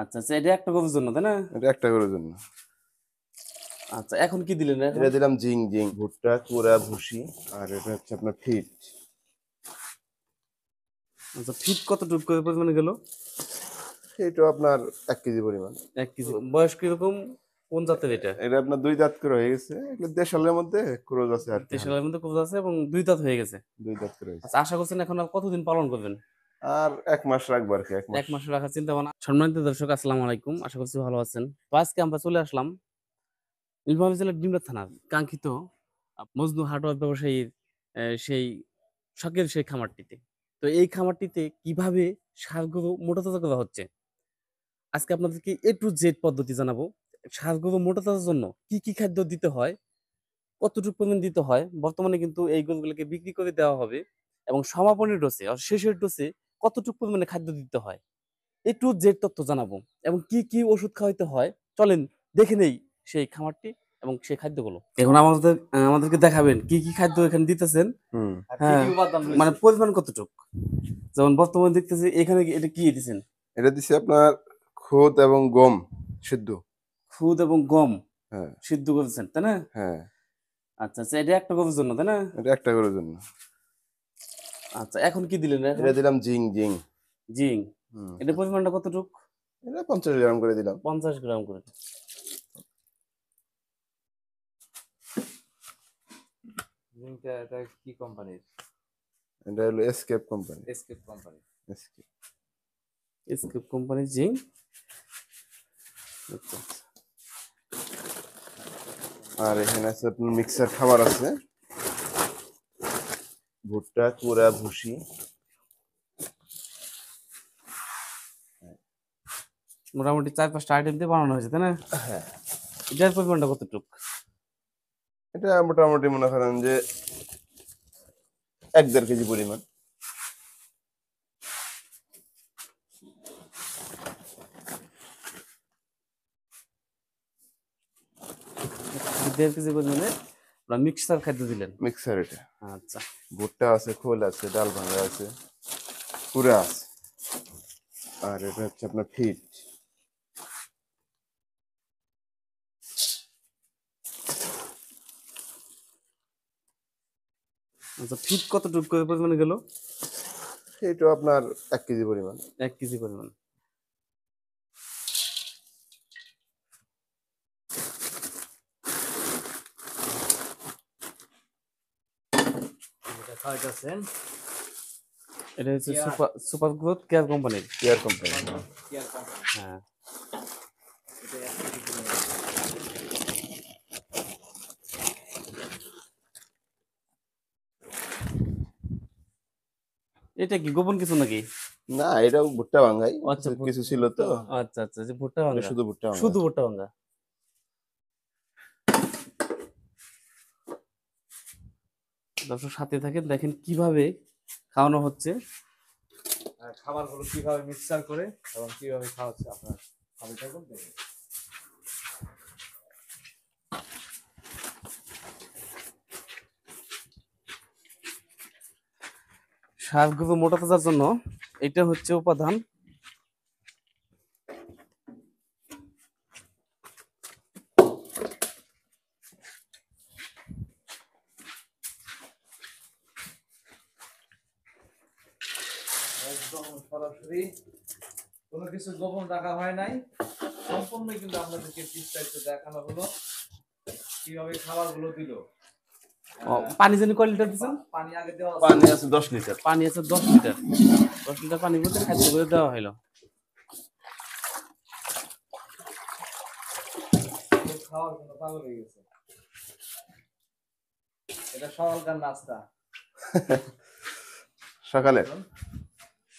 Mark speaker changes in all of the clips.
Speaker 1: আচ্ছা আচ্ছা এটা একটা গরুর জন্য তাই না এটা একটা গরুর জন্য আচ্ছা এখন কি দিলেন এটা দিলাম জিং জিং ভুট্টা কুড়া ভুসি আর এটা হচ্ছে আপনার ফিট আচ্ছা ফিট কত টুক করে পরিমাণে গেল এটা আপনার এক কেজি পরিমাণ এক কেজি বয়স কিরকম কোন জাতের এটা এটা আপনার দুই দাঁত করে হয়ে গেছে দেড় সালের মধ্যে ক্রোজ আছে আর দেড় সালের মধ্যে ক্রোজ আছে এবং দুই দাঁত হয়ে গেছে দুই দাঁত করে আচ্ছা আশা করছেন এখন আর কতদিন পালন করবেন আর এক মাস রাখবো আর কি এক মাস রাখার চিন্তা ভাবনা সম্মানিত দর্শক আলাইকুম আশা করছি ভালো আছেন আজকে আমরা চলে আসলাম জেলার থানার কাঙ্ক্ষিত মজনু হাটওয়ার ব্যবসায়ীর সেই শখের সেই খামারটিতে তো এই খামারটিতে কিভাবে সারগুলো করা হচ্ছে আজকে আপনাদেরকে এ টু জেড পদ্ধতি জানাবো সারগুলো তাজার জন্য কি কি খাদ্য দিতে হয় কতটুকু পরিমাণ দিতে হয় বর্তমানে কিন্তু এই গরুগুলোকে বিক্রি করে দেওয়া হবে এবং সমাপনের ডোসে শেষের ডোসে কতটুকু পরিমাণে খাদ্য দিতে হয় এ টু জেড তথ্য জানাবো এবং কি কি ওষুধ খাওয়াইতে হয় চলেন দেখে নেই সেই খামারটি এবং সেই খাদ্যগুলো এখন আমাদের আমাদেরকে দেখাবেন কি কি খাদ্য এখানে দিতেছেন হ্যাঁ, মানে পরিমাণ কতটুকু যেমন বর্তমানে দেখতেছি এখানে এটা কি দিচ্ছেন এটা দিচ্ছে আপনার খুদ এবং গম সিদ্ধ খুদ এবং গম হ্যাঁ। সিদ্ধ করেছেন তাই না হ্যাঁ আচ্ছা আচ্ছা এটা একটা গরুর জন্য তাই না এটা একটা করার জন্য আচ্ছা এখন কি দিলেন এটা দিলাম জিং জিং জিং এটা পরিমাণটা কতটুক এটা পঞ্চাশ গ্রাম করে দিলাম পঞ্চাশ গ্রাম করে জিংটা এটা কি কোম্পানির এটা হলো escape company escape company escape escape কোম্পানির জিং আচ্ছা আর এখানে আছে আপনার মিক্সার খাবার আছে ভুট্টা কুড়া ভুসি মোটামুটি চার পাঁচটা আইটেম দিয়ে বানানো হয়েছে তাই না হ্যাঁ এটার পরিমাণটা কতটুক এটা মোটামুটি মনে করেন যে এক দেড় কেজি পরিমাণ দেড় কেজি পরিমাণে আপনারা মিক্সার খাদ্য দিলেন মিক্সার এটা আচ্ছা ভুট্টা আছে খোল আছে ডাল ভাঙা আছে পুরা আছে আর এটা হচ্ছে আপনার ফিট আচ্ছা ফিট কতটুকু পরিমাণে গেল এটা আপনার এক কেজি পরিমাণ এক কেজি পরিমাণ থার্ড আছেন এটা হচ্ছে সুপার সুপার গ্রোথ কেয়ার কোম্পানির কেয়ার কোম্পানি কেয়ার কোম্পানি হ্যাঁ এটা কি গোপন কিছু নাকি না এটাও ভুট্টা ভাঙাই আচ্ছা কিছু ছিল তো আচ্ছা আচ্ছা ভুট্টা ভাঙা শুধু ভুট্টা ভাঙা শুধু ভুট্টা ভাঙা দর্শক সাথে থাকেন দেখেন কিভাবে খাওয়ানো হচ্ছে খাবারগুলো কিভাবে মিক্সার করে এবং কিভাবে খাওয়াচ্ছে আপনার সাথে থাকুন মোটা তাজার জন্য এটা হচ্ছে উপাদান সরাসরি কোনো কিছু গোপন রাখা হয় নাই সম্পূর্ণ কিন্তু আপনাদেরকে বিস্তারিত দেখানো হলো কিভাবে খাবারগুলো দিল
Speaker 2: পানি জানি কয় লিটার দিচ্ছেন
Speaker 1: পানি আগে দেওয়া পানি আছে দশ লিটার পানি আছে দশ লিটার দশ লিটার পানির মধ্যে খাদ্য করে দেওয়া হলো খাওয়ার জন্য পাগল হয়ে গেছে এটা সকালকার নাস্তা সকালে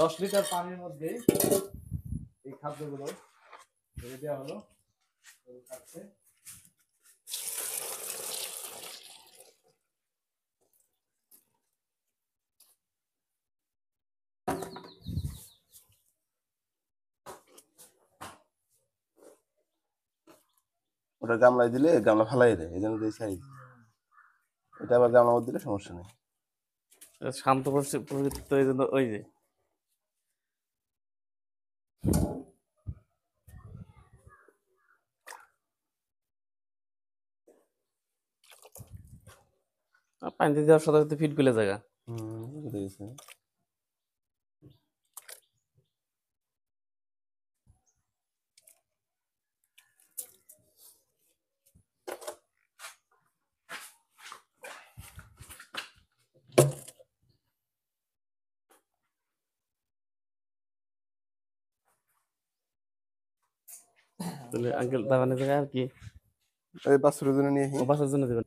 Speaker 1: দশ লিটার পানির মধ্যে এই খাদ্যগুলো ধরে দেওয়া হলো ওটা গামলায় দিলে গামলা ফালাই দেয় এই জন্য সাইজ এটা আবার গামলা দিলে সমস্যা নেই শান্ত পরিস্থিতি এই জন্য ওই যে পানিতে দেওয়ার সাথে সাথে ফিট গুলে জায়গা হুম তাহলে আঙ্কেল দাবানের জায়গায় আর কি এই বাসুর জন্য নিয়ে হি বাসুর জন্য দিবেন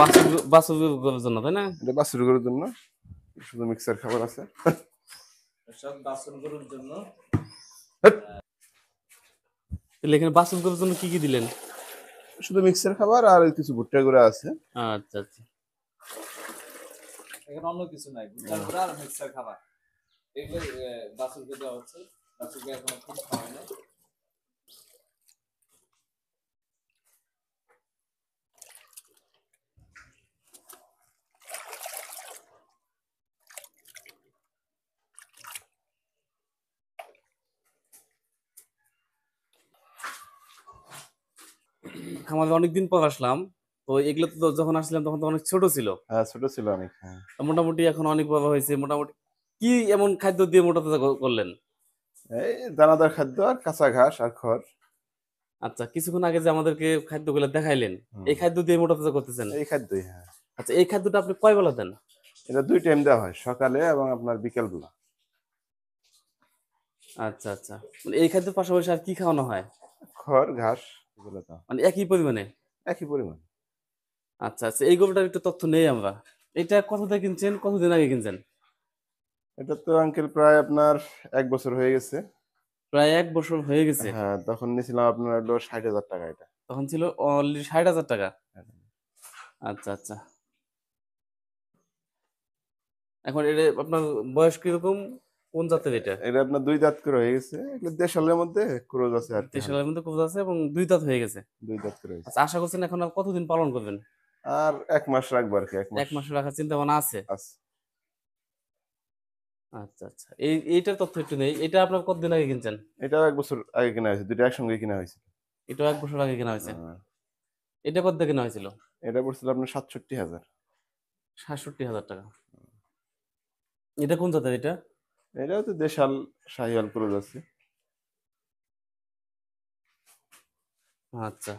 Speaker 1: বাসুর বাসুর গরুর জন্য তাই না এটা বাসুর গরুর জন্য শুধু মিক্সার খাবার আছে সব বাসুর গরুর জন্য এখানে বাসুর গরুর জন্য কি কি দিলেন শুধু মিক্সার খাবার আর কিছু ভুট্টা গুঁড়া আছে আচ্ছা আচ্ছা এখানে অন্য কিছু নাই মিক্সার খাবার এগুলো বাসুর আচ্ছা, আমাদের অনেকদিন পর আসলাম তো এগুলো তো যখন আসলাম তখন তো অনেক ছোট ছিল হ্যাঁ ছোট ছিল অনেক হ্যাঁ। মোটামুটি এখন অনেক বড় হয়েছে মোটামুটি কি এমন খাদ্য দিয়ে মোটা করলেন এই দানাদার খাদ্য আর কাঁচা ঘাস আর খড় আচ্ছা কিছুক্ষণ আগে যে আমাদেরকে খাদ্যগুলো দেখাইলেন এই খাদ্য দিয়ে মোটা করতেছেন এই খাদ্যই হ্যাঁ আচ্ছা এই খাদ্যটা আপনি কয় বেলা দেন এটা দুই টাইম দেওয়া হয় সকালে এবং আপনার বিকেল বেলা আচ্ছা আচ্ছা মানে এই খাদ্যের পাশাপাশি আর কি খাওয়ানো হয় খড় ঘাস এগুলো মানে একই পরিমাণে একই পরিমাণ আচ্ছা আচ্ছা এই গরুটার একটু তথ্য নেই আমরা এটা কত দিয়ে কিনছেন কতদিন আগে কিনছেন এটা তো আঙ্কেল প্রায় আপনার এক বছর হয়ে গেছে প্রায় এক বছর হয়ে গেছে হ্যাঁ তখন নিয়েছিলাম আপনার হলো ষাট হাজার টাকা এটা তখন ছিল ষাট হাজার টাকা আচ্ছা আচ্ছা এখন এটা আপনার বয়স কিরকম কোন জাতের এটা এটা আপনার দুই দাঁত করে হয়ে গেছে দেড় সালের মধ্যে ক্রোজ আছে আর দেড় সালের মধ্যে ক্রোজ আছে এবং দুই দাঁত হয়ে গেছে দুই দাঁত করে আচ্ছা, আশা করছেন এখন আর কতদিন পালন করবেন আর এক মাস রাখবো আর কি এক মাস রাখার চিন্তা ভাবনা আছে আচ্ছা আচ্ছা আচ্ছা এই এইটার তথ্য একটু নেই এটা আপনার কতদিন আগে কিনছেন এটা এক বছর আগে কেনা হয়েছে দুটো একসঙ্গে কেনা হয়েছে এটা এক বছর আগে কেনা হয়েছে হ্যাঁ। এটা কত কেনা হয়েছিল এটা পড়ছিল আপনার সাতষট্টি হাজার সাতষট্টি হাজার টাকা এটা কোন জাতের এটা এটা হচ্ছে দেশাল শাহিওয়াল ক্রুজ আছে আচ্ছা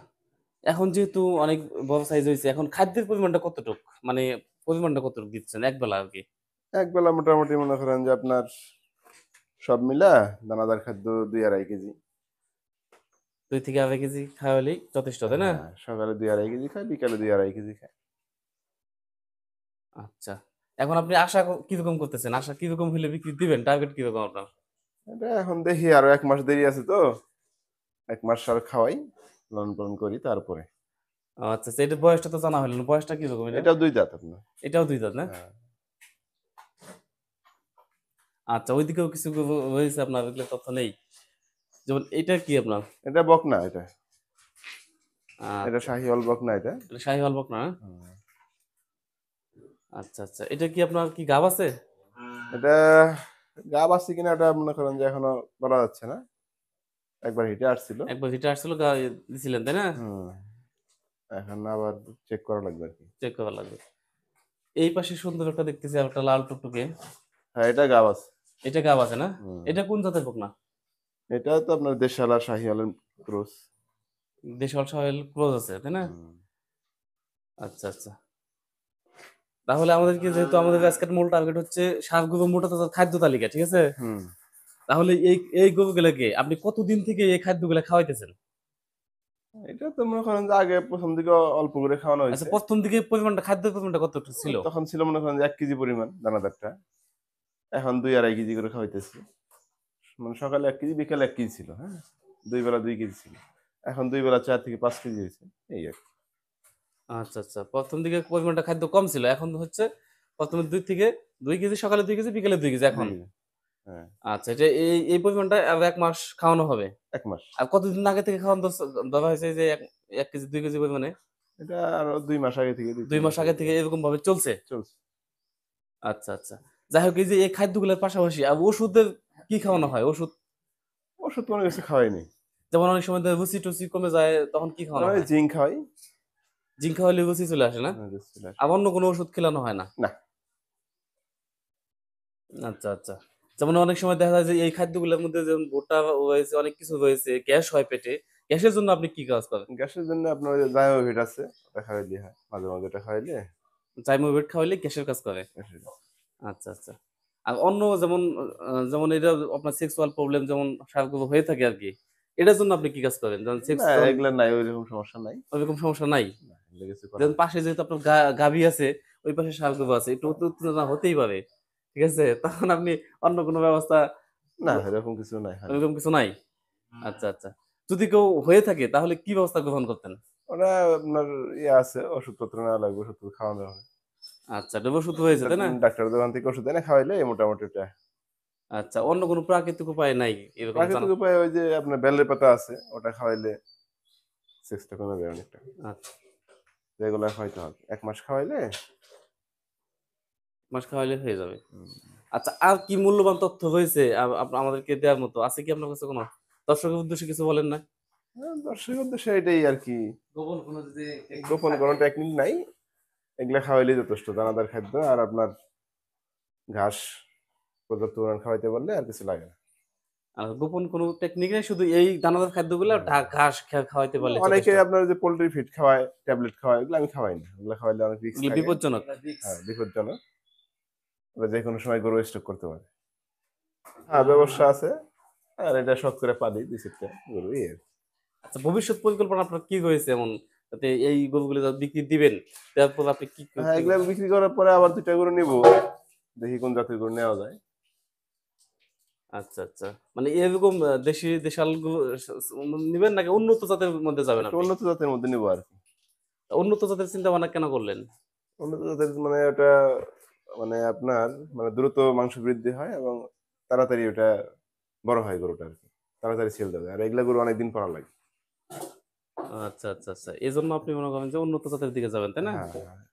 Speaker 1: এখন যেহেতু অনেক বড় সাইজ হয়েছে এখন খাদ্যের পরিমাণটা কতটুক মানে পরিমাণটা কতটুক দিচ্ছেন এক বেলা আর কি একবেলা মোটামুটি মনে করেন যে আপনার সব মিলা দানাদার খাদ্য দুই আড়াই কেজি দুই থেকে আড়াই কেজি খাওয়ালেই যথেষ্ট তাই না হ্যাঁ, সকালে দুই আড়াই কেজি খায় বিকালে দুই আড়াই কেজি খায় আচ্ছা এখন আপনি আশা কিরকম করতেছেন আশা কিরকম হলে বিক্রি দিবেন টার্গেট কিরকম আপনার এটা এখন দেখি আরো এক মাস দেরি আছে তো এক মাস আর খাওয়াই লালন পালন করি তারপরে আচ্ছা, আচ্ছা এটা বয়সটা তো জানা হলো বয়সটা কিরকম এটাও দুই দাঁত আপনার এটাও দুই দাঁত না হ্যাঁ। আচ্ছা ওইদিকেও কিছু হয়েছে আপনার এগুলো তথ্য নেই যেমন এটা কি আপনার এটা বক না আচ্ছা। হ্যাঁ? আচ্ছা, আচ্ছা। এটা গাব আছে কিনা এটা মনে করেন যে এখনো বলা যাচ্ছে না একবার হিটে আসছিল একবার হিটে আসছিল দিছিলেন তাই না এখন আবার চেক করা লাগবে আর কি চেক করা লাগবে এই পাশে সুন্দর একটা দেখতেছি একটা লাল টুকটুকে হ্যাঁ এটা গাব আছে এটা গাব আছে না এটা কোন জাতের বকনা এটা তো আপনার দেশালা শাহিওয়াল ক্রস দেশাল শাহিওয়াল ক্রস আছে তাই না আচ্ছা আচ্ছা তাহলে আমাদেরকে যেহেতু আমাদের আজকের মূল টার্গেট হচ্ছে সার গরু মোটা খাদ্য তালিকা ঠিক আছে তাহলে এই এই গরুগুলোকে আপনি কতদিন থেকে এই খাদ্যগুলো খাওয়াইতেছেন এটা তো মনে করেন যে আগে প্রথম দিকে অল্প করে খাওয়ানো আচ্ছা, হয়েছে প্রথম দিকে পরিমাণটা খাদ্যের পরিমাণটা কত ছিল তখন ছিল মনে করেন এক কেজি পরিমাণ দানাদারটা এখন দুই আড়াই কেজি করে খাওয়াইতেছি মানে সকালে এক কেজি বিকালে এক কেজি ছিল হ্যাঁ দুই বেলা দুই কেজি ছিল এখন দুই বেলা চার থেকে পাঁচ কেজি হয়েছে এই আর আচ্ছা আচ্ছা প্রথম দিকে পরিমাণটা খাদ্য কম ছিল এখন হচ্ছে প্রথমে দুই থেকে দুই কেজি সকালে দুই কেজি বিকালে দুই কেজি এখন হ্যাঁ, হ্যাঁ। আচ্ছা এটা এই এই পরিমাণটা আর এক মাস খাওয়ানো হবে এক মাস আর কতদিন আগে থেকে খাওয়ানো দেওয়া হয়েছে যে এক কেজি দুই কেজি পরিমাণে এটা আরো দুই মাস আগে থেকে দুই মাস আগে থেকে এরকম ভাবে চলছে চলছে আচ্ছা আচ্ছা যাই হোক এই যে এই খাদ্যগুলোর পাশাপাশি আর ওষুধের কি খাওয়ানো হয় ওষুধ ওষুধ কোনো কিছু খাওয়াইনি যেমন অনেক সময় রুচি টুচি কমে যায় তখন কি খাওয়ানো হয় জিঙ্ক খাওয়াই জিঙ্ক খাওয়ালে রুচি চলে আসে না হ্যাঁ, আবার অন্য কোনো ওষুধ খেলানো হয় না না আচ্ছা আচ্ছা যেমন অনেক সময় দেখা যায় যে এই খাদ্যগুলোর মধ্যে যেমন ভুট্টা রয়েছে অনেক কিছু রয়েছে গ্যাস হয় পেটে গ্যাসের জন্য আপনি কি কাজ করেন গ্যাসের জন্য আপনার জাইমোভিট আছে ওটা খাওয়াইলে হয় মাঝে মাঝে ওটা খাওয়াইলে জাইমোভিট খাওয়াইলে গ্যাসের কাজ করে আচ্ছা আচ্ছা আর অন্য যেমন যেমন এটা আপনার সেক্সুয়াল প্রবলেম যেমন হয়ে থাকে আর কি এটার জন্য আপনি কি কাজ করেন যেমন সেক্সুয়াল নাই ওইরকম সমস্যা নাই ওইরকম সমস্যা নাই যেমন পাশে যেহেতু আপনার গাভি আছে ওই পাশে আছে একটু উত্তেজনা হতেই পারে ঠিক আছে তখন আপনি অন্য কোনো ব্যবস্থা না এরকম কিছু নাই এরকম হ্যাঁ। কিছু নাই আচ্ছা আচ্ছা যদি কেউ হয়ে থাকে তাহলে কি ব্যবস্থা গ্রহণ করতেন ওটা আপনার ইয়ে আছে ওষুধপত্র না লাগবে ওষুধ খাওয়ানো হবে আচ্ছা ওষুধ হয়েছে তাই না ডাক্তার দোকান থেকে ওষুধ এনে খাওয়াইলে আচ্ছা অন্য কোনো প্রাকৃতিক উপায় নাই এরকম প্রাকৃতিক উপায় ওই যে আপনার বেলের পাতা আছে ওটা খাওয়াইলে সেক্সটা কমে যায় অনেকটা আচ্ছা রেগুলার হবে এক মাস খাওয়াইলে মাস খাওয়াইলে হয়ে যাবে আচ্ছা আর কি মূল্যবান তথ্য হয়েছে আমাদেরকে দেওয়ার মতো আছে কি আপনার কাছে কোনো দর্শকের উদ্দেশ্যে কিছু বলেন না হ্যাঁ, দর্শকের উদ্দেশ্যে এটাই আর কি গোপন কোনো যদি গোপন কোনো টেকনিক নাই এগুলো খাওয়াইলে যথেষ্ট দানাদার খাদ্য আর আপনার ঘাস পর্যাপ্ত পরিমাণ খাওয়াইতে পারলে আর কিছু লাগে না আর গোপন টেকনিক নেই শুধু এই দানাদার খাদ্যগুলো হ্যাঁ। ঘাস খাওয়াইতে পারলে অনেকে আপনার যে ফিড খাওয়ায় ট্যাবলেট খাওয়ায় এগুলো আমি খাওয়াই না এগুলো খাওয়াইলে অনেক রিস্ক বিপজ্জনক হ্যাঁ বিপজ্জনক যে কোনো সময় গরু স্টক করতে পারে আচ্ছা। হ্যাঁ ব্যবসা আছে আর এটা শখ করে পালি দুই সেটটা গরু আচ্ছা ভবিষ্যৎ পরিকল্পনা আপনার কি হয়েছে এমন তাতে এই গরুগুলো বিক্রি দিবেন তারপর আপনি কি হ্যাঁ এগুলো বিক্রি করার পরে আবার দুটা গরু নেব দেখি কোন জাতের গরু নেওয়া যায় আচ্ছা আচ্ছা মানে এরকম দেশি দেশাল নিবেন নাকি উন্নত জাতের মধ্যে যাবেন উন্নত জাতের মধ্যে নেবো আর কি উন্নত জাতের চিন্তা ভাবনা কেন করলেন উন্নত জাতের মানে ওটা মানে আপনার মানে দ্রুত মাংস বৃদ্ধি হয় এবং তাড়াতাড়ি ওটা বড় হয় গরুটা আর কি তাড়াতাড়ি সেল দেবে আর এগুলা গরু অনেকদিন পরা লাগে আচ্ছা আচ্ছা আচ্ছা এই জন্য আপনি মনে করেন যে উন্নত জাতের দিকে যাবেন তাই না হ্যাঁ, হ্যাঁ।